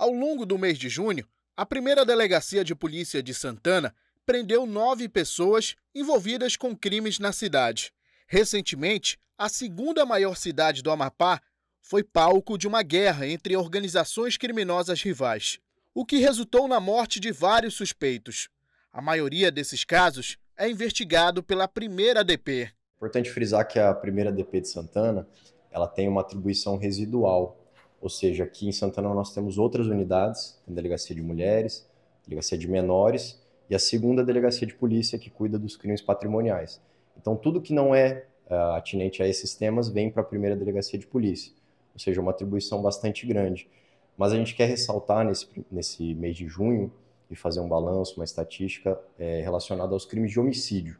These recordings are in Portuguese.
Ao longo do mês de junho, a primeira delegacia de polícia de Santana prendeu nove pessoas envolvidas com crimes na cidade. Recentemente, a segunda maior cidade do Amapá foi palco de uma guerra entre organizações criminosas rivais, o que resultou na morte de vários suspeitos. A maioria desses casos é investigado pela primeira DP. Importante frisar que a primeira DP de Santana, ela tem uma atribuição residual ou seja, aqui em Santana nós temos outras unidades, tem delegacia de mulheres, delegacia de menores e a segunda delegacia de polícia que cuida dos crimes patrimoniais. Então tudo que não é uh, atinente a esses temas vem para a primeira delegacia de polícia, ou seja, uma atribuição bastante grande. Mas a gente quer ressaltar nesse, nesse mês de junho e fazer um balanço, uma estatística é, relacionada aos crimes de homicídio,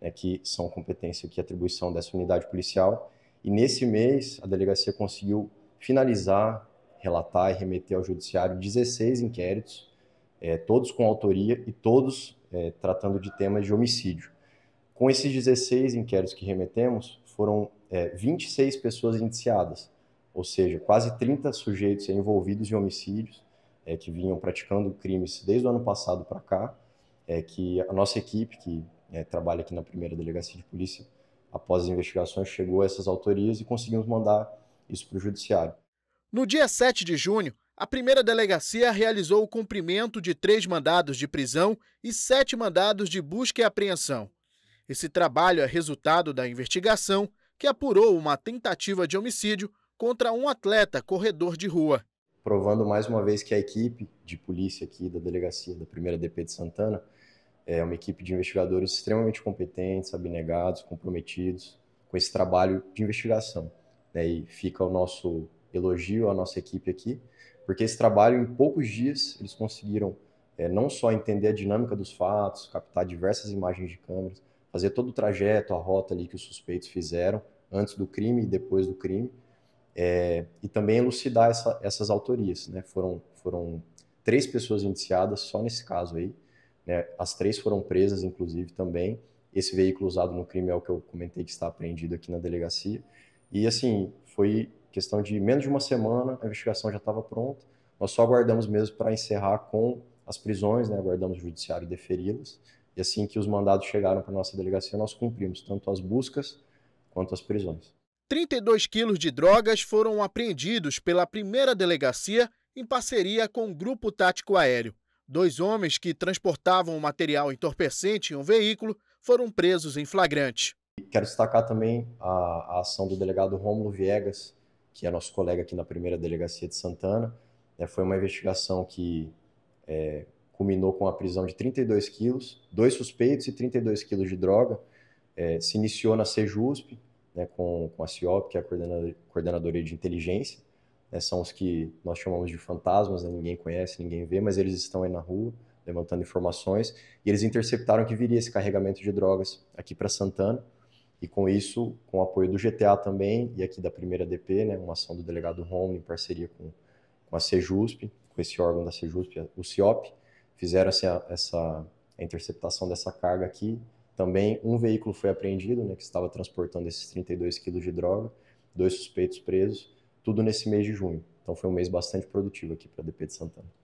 né, que são competência que é atribuição dessa unidade policial. E nesse mês a delegacia conseguiu finalizar, relatar e remeter ao judiciário 16 inquéritos, é, todos com autoria e todos é, tratando de temas de homicídio. Com esses 16 inquéritos que remetemos, foram é, 26 pessoas indiciadas, ou seja, quase 30 sujeitos envolvidos em homicídios é, que vinham praticando crimes desde o ano passado para cá, é, que a nossa equipe, que é, trabalha aqui na primeira delegacia de polícia, após as investigações, chegou a essas autorias e conseguimos mandar isso para o judiciário. No dia 7 de junho, a primeira delegacia realizou o cumprimento de três mandados de prisão e sete mandados de busca e apreensão. Esse trabalho é resultado da investigação que apurou uma tentativa de homicídio contra um atleta corredor de rua. Provando mais uma vez que a equipe de polícia aqui da delegacia da primeira DP de Santana é uma equipe de investigadores extremamente competentes, abnegados, comprometidos com esse trabalho de investigação. Né? E fica o nosso elogio à nossa equipe aqui, porque esse trabalho, em poucos dias, eles conseguiram é, não só entender a dinâmica dos fatos, captar diversas imagens de câmeras, fazer todo o trajeto, a rota ali que os suspeitos fizeram antes do crime e depois do crime, é, e também elucidar essa, essas autorias. Né? Foram, foram três pessoas indiciadas só nesse caso aí, né? as três foram presas, inclusive, também. Esse veículo usado no crime é o que eu comentei que está apreendido aqui na delegacia. E assim, foi questão de menos de uma semana, a investigação já estava pronta. Nós só aguardamos mesmo para encerrar com as prisões, né? aguardamos o judiciário deferi-las. E assim que os mandados chegaram para nossa delegacia, nós cumprimos tanto as buscas quanto as prisões. 32 quilos de drogas foram apreendidos pela primeira delegacia em parceria com o Grupo Tático Aéreo. Dois homens que transportavam o material entorpecente em um veículo foram presos em flagrante. Quero destacar também a, a ação do delegado Rômulo Viegas, que é nosso colega aqui na primeira delegacia de Santana. É, foi uma investigação que é, culminou com a prisão de 32 quilos, dois suspeitos e 32 quilos de droga. É, se iniciou na CEJUSP, né, com, com a CIOP, que é a coordenador, Coordenadoria de Inteligência. É, são os que nós chamamos de fantasmas, né, ninguém conhece, ninguém vê, mas eles estão aí na rua levantando informações. E eles interceptaram que viria esse carregamento de drogas aqui para Santana. E com isso, com o apoio do GTA também, e aqui da primeira DP, né, uma ação do delegado Home em parceria com, com a CEJUSP, com esse órgão da CEJUSP, o CIOP, fizeram essa, essa a interceptação dessa carga aqui. Também um veículo foi apreendido, né, que estava transportando esses 32 quilos de droga, dois suspeitos presos, tudo nesse mês de junho. Então foi um mês bastante produtivo aqui para a DP de Santana.